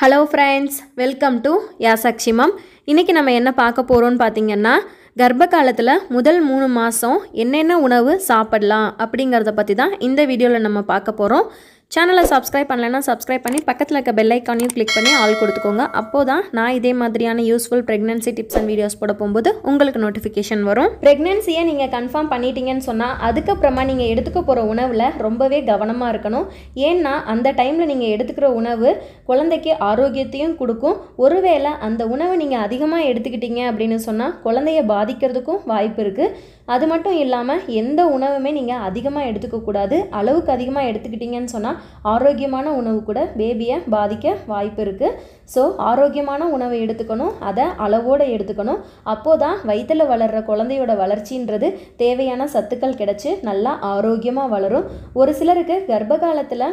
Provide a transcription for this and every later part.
hello friends welcome to யாசாக்ஷிமம் இன்றைக்கி நம்ம என்ன பார்க்க போகிறோம்னு பார்த்திங்கன்னா கர்ப்ப காலத்தில் முதல் மூணு மாதம் என்னென்ன உணவு சாப்பிடலாம் அப்படிங்கிறத பற்றி தான் இந்த வீடியோவில் நம்ம பார்க்க போகிறோம் சேனலை சப்ஸ்கிரைப் பண்ணலைன்னா சப்ஸ்கிரைப் பண்ணி பக்கத்தில் இருக்க பெல் ஐக்கானையும் கிளிக் பண்ணி ஆல் கொடுத்துக்கோங்க அப்போ தான் நான் இதே மாதிரியான useful pregnancy tips and videos போட போகும்போது உங்களுக்கு நோட்டிஃபிகேஷன் வரும் ப்ரெக்னன்சியை நீங்கள் கன்ஃபார்ம் பண்ணிட்டீங்கன்னு சொன்னால் அதுக்கப்புறமா நீங்கள் எடுத்துக்க போகிற உணவில் ரொம்பவே கவனமாக இருக்கணும் ஏன்னா அந்த டைமில் நீங்கள் எடுத்துக்கிற உணவு குழந்தைக்கு ஆரோக்கியத்தையும் கொடுக்கும் ஒருவேளை அந்த உணவை நீங்கள் அதிகமாக எடுத்துக்கிட்டீங்க அப்படின்னு சொன்னால் குழந்தைய பாதிக்கிறதுக்கும் வாய்ப்பு இருக்குது அது மட்டும் இல்லாமல் எந்த உணவுமே நீங்கள் அதிகமாக எடுத்துக்கக்கூடாது அளவுக்கு அதிகமாக எடுத்துக்கிட்டிங்கன்னு சொன்னால் ஆரோக்கியமான உணவு கூட பேபியை பாதிக்க வாய்ப்பு இருக்குது ஸோ ஆரோக்கியமான உணவை எடுத்துக்கணும் அதை அளவோடு எடுத்துக்கணும் அப்போது தான் வயிற்றில் வளர்கிற குழந்தையோட வளர்ச்சின்றது தேவையான சத்துக்கள் கிடச்சி நல்லா ஆரோக்கியமாக வளரும் ஒரு சிலருக்கு கர்ப்ப காலத்தில்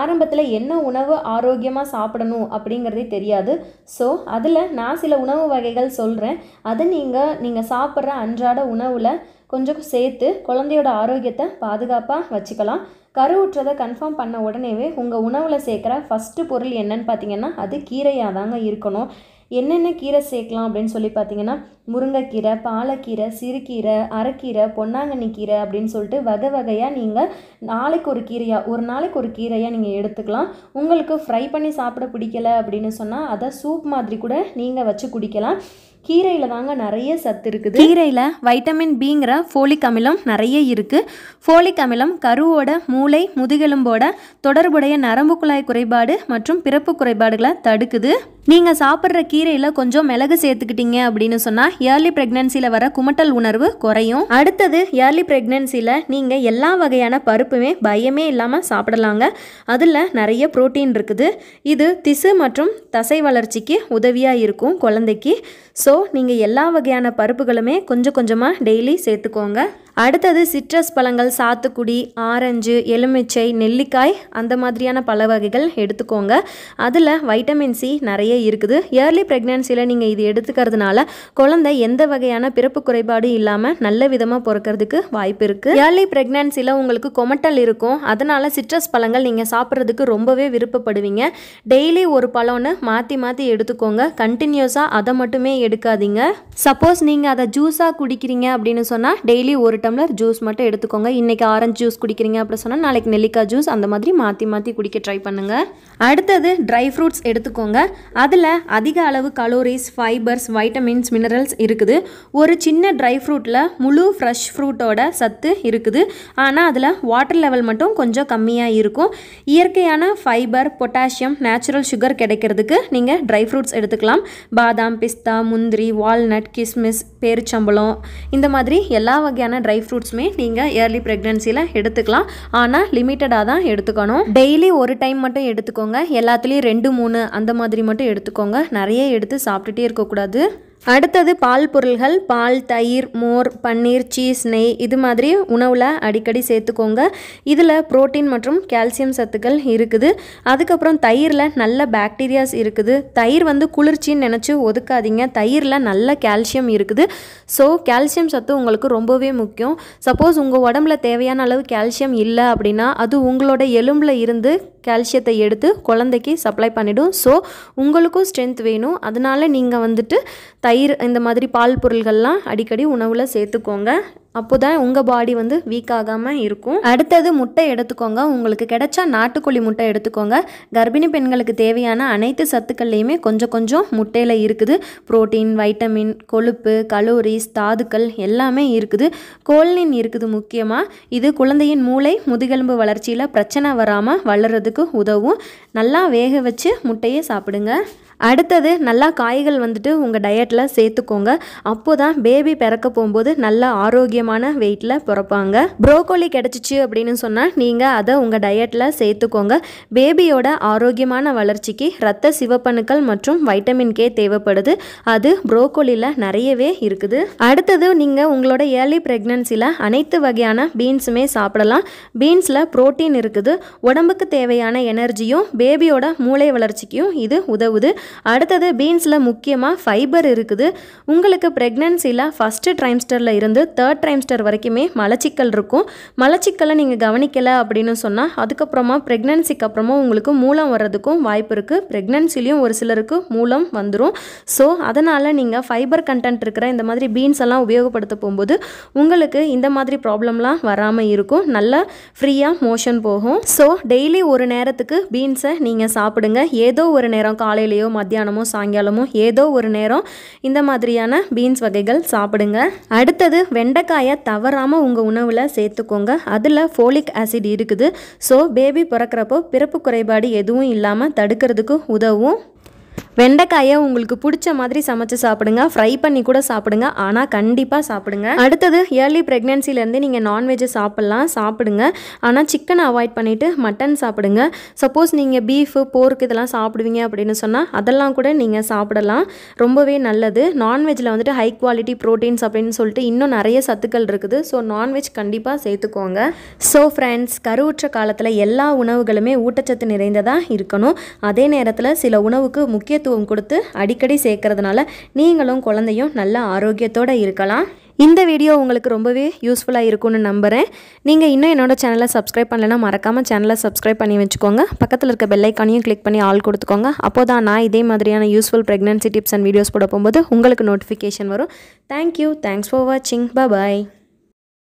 ஆரம்பத்தில் என்ன உணவு ஆரோக்கியமாக சாப்பிடணும் அப்படிங்கிறதே தெரியாது ஸோ அதில் நான் சில உணவு வகைகள் சொல்கிறேன் அதை நீங்கள் நீங்கள் சாப்பிட்ற அன்றாட உணவில் கொஞ்சம் சேர்த்து குழந்தையோட ஆரோக்கியத்தை பாதுகாப்பாக வச்சுக்கலாம் கருவுற்றதை கன்ஃபார்ம் பண்ண உடனேவே உங்கள் உணவில் சேர்க்குற ஃபஸ்ட்டு பொருள் என்னன்னு பார்த்தீங்கன்னா அது கீரையாக தாங்க இருக்கணும் என்னென்ன கீரை சேர்க்கலாம் அப்படின்னு சொல்லி பார்த்தீங்கன்னா முருங்கைக்கீரை பாலக்கீரை சிறுகீரை அரைக்கீரை பொன்னாங்கண்ணி கீரை அப்படின்னு சொல்லிட்டு வகை வகையாக நீங்கள் நாளைக்கு ஒரு கீரையாக ஒரு நாளைக்கு ஒரு கீரையாக நீங்கள் எடுத்துக்கலாம் உங்களுக்கு ஃப்ரை பண்ணி சாப்பிட பிடிக்கல அப்படின்னு சொன்னால் அதை சூப் மாதிரி கூட நீங்கள் வச்சு குடிக்கலாம் கீரையில் தாங்க நிறைய சத்து இருக்குது கீரையில் வைட்டமின் பிங்கிற ஃபோலிக் அமிலம் நிறைய இருக்குது ஃபோலிக் அமிலம் கருவோட மூளை முதுகெலும்போட தொடர்புடைய நரம்பு குழாய் குறைபாடு மற்றும் பிறப்பு குறைபாடுகளை தடுக்குது நீங்கள் சாப்பிட்ற கீரையில் கொஞ்சம் மிளகு சேர்த்துக்கிட்டீங்க அப்படின்னு சொன்னால் ஏர்லி ப்ரெக்னென்சியில் வர குமட்டல் உணர்வு குறையும் அடுத்தது ஏர்லி ப்ரெக்னென்சியில் நீங்கள் எல்லா வகையான பருப்புமே பயமே இல்லாமல் சாப்பிடலாங்க அதில் நிறைய ப்ரோட்டீன் இருக்குது இது திசு மற்றும் தசை வளர்ச்சிக்கு உதவியாக இருக்கும் குழந்தைக்கு ஸோ ஸோ நீங்கள் எல்லா வகையான பருப்புகளுமே கொஞ்சம் கொஞ்சமாக டெய்லி சேர்த்துக்கோங்க அடுத்தது சிட்ரஸ் பழங்கள் சாத்துக்குடி ஆரஞ்சு எலுமிச்சை நெல்லிக்காய் அந்த மாதிரியான பல வகைகள் எடுத்துக்கோங்க அதில் வைட்டமின் சி நிறைய இருக்குது இயர்லி ப்ரெக்னன்சியில் நீங்கள் இது எடுத்துக்கிறதுனால குழந்தை எந்த வகையான பிறப்பு குறைபாடு இல்லாமல் நல்ல விதமாக பிறக்கிறதுக்கு வாய்ப்பு இருக்குது இயர்லி ப்ரெக்னன்சியில் உங்களுக்கு கொமட்டல் இருக்கும் அதனால் சிட்ரஸ் பழங்கள் நீங்கள் சாப்பிட்றதுக்கு ரொம்பவே விருப்பப்படுவீங்க டெய்லி ஒரு பழம்னு மாற்றி மாற்றி எடுத்துக்கோங்க கண்டினியூஸாக அதை மட்டுமே எடுக்காதீங்க சப்போஸ் நீங்கள் அதை ஜூஸாக குடிக்கிறீங்க அப்படின்னு சொன்னால் டெய்லி ஒரு டம்ளர் ஜூஸ் மட்டும் எடுத்துக்கோங்க இன்றைக்கி ஆரஞ்சு ஜூஸ் குடிக்கிறீங்க அப்படி சொன்னால் நாளைக்கு நெல்லிக்காய் ஜூஸ் அந்த மாதிரி மாற்றி மாற்றி குடிக்க ட்ரை பண்ணுங்கள் அடுத்தது ட்ரை ஃப்ரூட்ஸ் எடுத்துக்கோங்க அதில் அதிக அளவு கலோரிஸ் ஃபைபர்ஸ் வைட்டமின்ஸ் மினரல்ஸ் இருக்குது ஒரு சின்ன ட்ரை ஃப்ரூட்டில் முழு ஃப்ரெஷ் ஃப்ரூட்டோட சத்து இருக்குது ஆனால் அதில் வாட்டர் லெவல் மட்டும் கொஞ்சம் கம்மியாக இருக்கும் இயற்கையான ஃபைபர் பொட்டாசியம் நேச்சுரல் சுகர் கிடைக்கிறதுக்கு நீங்கள் ட்ரை ஃப்ரூட்ஸ் எடுத்துக்கலாம் பாதாம் பிஸ்தா முந்திரி வால்நட் கிஸ்மிஸ் பேரிச்சம்பளம் இந்த மாதிரி எல்லா வகையான ட்ரை ட்ரை ஃப்ரூட்ஸுமே நீங்கள் இயர்லி ப்ரெக்னென்சியில் எடுத்துக்கலாம் ஆனால் லிமிட்டடாக தான் எடுத்துக்கணும் டெய்லி ஒரு டைம் மட்டும் எடுத்துக்கோங்க எல்லாத்துலேயும் ரெண்டு மூணு அந்த மாதிரி மட்டும் எடுத்துக்கோங்க நிறைய எடுத்து சாப்பிட்டுட்டே இருக்கக்கூடாது அடுத்தது பால் பொருள்கள் பால் தயிர் மோர் பன்னீர் சீஸ் நெய் இது மாதிரி உணவில் அடிக்கடி சேர்த்துக்கோங்க இதில் புரோட்டீன் மற்றும் கால்சியம் சத்துக்கள் இருக்குது அதுக்கப்புறம் தயிரில் நல்ல பாக்டீரியாஸ் இருக்குது தயிர் வந்து குளிர்ச்சின்னு நினச்சி ஒதுக்காதீங்க தயிரில் நல்ல கால்சியம் இருக்குது ஸோ கால்சியம் சத்து உங்களுக்கு ரொம்பவே முக்கியம் சப்போஸ் உங்கள் உடம்புல தேவையான அளவு கால்சியம் இல்லை அப்படின்னா அது உங்களோட எலும்பில் இருந்து கால்சியத்தை எடுத்து குழந்தைக்கு சப்ளை பண்ணிவிடும் ஸோ உங்களுக்கும் ஸ்ட்ரென்த் வேணும் அதனால் நீங்கள் வந்துட்டு தயிர் இந்த மாதிரி பால் பொருள்கள்லாம் அடிக்கடி உணவில் சேர்த்துக்கோங்க அப்போ தான் உங்கள் பாடி வந்து வீக் ஆகாமல் இருக்கும் அடுத்தது முட்டை எடுத்துக்கோங்க உங்களுக்கு கிடைச்சா நாட்டுக்கோழி முட்டை எடுத்துக்கோங்க கர்ப்பிணி பெண்களுக்கு தேவையான அனைத்து சத்துக்கள்லையுமே கொஞ்சம் கொஞ்சம் முட்டையில் இருக்குது ப்ரோட்டீன் வைட்டமின் கொழுப்பு கலோரிஸ் தாதுக்கள் எல்லாமே இருக்குது கோல்னின் இருக்குது முக்கியமாக இது குழந்தையின் மூளை முதுகெலும்பு வளர்ச்சியில் பிரச்சனை வராமல் வளர்கிறதுக்கு உதவும் நல்லா வேக வச்சு முட்டையை சாப்பிடுங்க அடுத்தது நல்லா காய்கள் வந்துட்டு உங்கள் டயட்டில் சேர்த்துக்கோங்க அப்போ தான் பேபி பிறக்க போகும்போது நல்லா ஆரோக்கியமான வெயிட்டில் பிறப்பாங்க ப்ரோக்கோலி கிடச்சிச்சு அப்படின்னு சொன்னால் நீங்கள் அதை உங்கள் டயட்டில் சேர்த்துக்கோங்க பேபியோட ஆரோக்கியமான வளர்ச்சிக்கு ரத்த சிவப்பணுக்கள் மற்றும் வைட்டமின் கே தேவைப்படுது அது ப்ரோக்கோலியில் நிறையவே இருக்குது அடுத்தது நீங்கள் உங்களோட ஏர்லி ப்ரெக்னன்சியில் அனைத்து வகையான பீன்ஸுமே சாப்பிடலாம் பீன்ஸில் ப்ரோட்டீன் இருக்குது உடம்புக்கு தேவையான எனர்ஜியும் பேபியோட மூளை வளர்ச்சிக்கும் இது உதவுது அடுத்தது பீன்ஸில் முக்கியமாக ஃபைபர் இருக்குது உங்களுக்கு ப்ரெக்னென்சியில் ஃபஸ்ட்டு ட்ரைம்ஸ்டரில் இருந்து தேர்ட் ட்ரைம்ஸ்டர் வரைக்குமே மலச்சிக்கல் இருக்கும் மலச்சிக்கலை நீங்கள் கவனிக்கலை அப்படின்னு சொன்னால் அதுக்கப்புறமா ப்ரெக்னென்சிக்கு அப்புறமா உங்களுக்கு மூலம் வர்றதுக்கும் வாய்ப்பு இருக்குது ப்ரெக்னென்சிலையும் ஒரு சிலருக்கு மூலம் வந்துடும் ஸோ அதனால் நீங்கள் ஃபைபர் கண்டென்ட் இருக்கிற இந்த மாதிரி பீன்ஸ் எல்லாம் உபயோகப்படுத்த போகும்போது உங்களுக்கு இந்த மாதிரி ப்ராப்ளம்லாம் வராமல் இருக்கும் நல்லா ஃப்ரீயாக மோஷன் போகும் ஸோ டெய்லி ஒரு நேரத்துக்கு பீன்ஸை நீங்கள் சாப்பிடுங்க ஏதோ ஒரு நேரம் காலையிலையோ மத்தியானமோ சாயங்காலமோ ஏதோ ஒரு நேரம் இந்த மாதிரியான பீன்ஸ் வகைகள் சாப்பிடுங்க அடுத்தது வெண்டைக்காயை தவறாமல் உங்கள் உணவில் சேர்த்துக்கோங்க அதில் ஃபோலிக் ஆசிட் இருக்குது ஸோ பேபி பிறக்கிறப்போ பிறப்பு குறைபாடு எதுவும் இல்லாமல் தடுக்கிறதுக்கு உதவும் வெண்டைக்காயை உங்களுக்கு பிடிச்ச மாதிரி சமைச்சு சாப்பிடுங்க ஃப்ரை பண்ணி கூட சாப்பிடுங்க ஆனால் கண்டிப்பாக சாப்பிடுங்க அடுத்தது இயர்லி ப்ரெக்னென்சிலேருந்து நீங்கள் நான்வெஜ்ஜை சாப்பிட்லாம் சாப்பிடுங்க ஆனால் சிக்கனை அவாய்ட் பண்ணிவிட்டு மட்டன் சாப்பிடுங்க சப்போஸ் நீங்கள் பீஃபு போர்க் இதெல்லாம் சாப்பிடுவீங்க அப்படின்னு சொன்னால் அதெல்லாம் கூட நீங்கள் சாப்பிடலாம் ரொம்பவே நல்லது நான்வெஜ்ஜில் வந்துட்டு ஹை குவாலிட்டி ப்ரோட்டீன்ஸ் அப்படின்னு சொல்லிட்டு இன்னும் நிறைய சத்துக்கள் இருக்குது ஸோ நான்வெஜ் கண்டிப்பாக சேர்த்துக்கோங்க ஸோ ஃப்ரெண்ட்ஸ் கருவுற்ற காலத்தில் எல்லா உணவுகளுமே ஊட்டச்சத்து நிறைந்ததாக இருக்கணும் அதே நேரத்தில் சில உணவுக்கு முக்கிய முக்கியத்துவம் கொடுத்து அடிக்கடி சேர்க்கறதுனால நீங்களும் குழந்தையும் நல்ல ஆரோக்கியத்தோடு இருக்கலாம் இந்த வீடியோ உங்களுக்கு ரொம்பவே யூஸ்ஃபுல்லாக இருக்கும்னு நம்புகிறேன் நீங்கள் இன்னும் என்னோடய சேனலை சப்ஸ்கிரைப் பண்ணலைன்னா மறக்காமல் சேனலை சப்ஸ்கிரைப் பண்ணி வச்சுக்கோங்க பக்கத்தில் இருக்க பெல்லைக்கானையும் கிளிக் பண்ணி ஆள் கொடுத்துக்கோங்க அப்போ தான் நான் இதே மாதிரியான useful pregnancy tips and videos போட போகும்போது உங்களுக்கு நோட்டிஃபிகேஷன் வரும் தேங்க்யூ தேங்க்ஸ் ஃபார் வாட்சிங் பாய்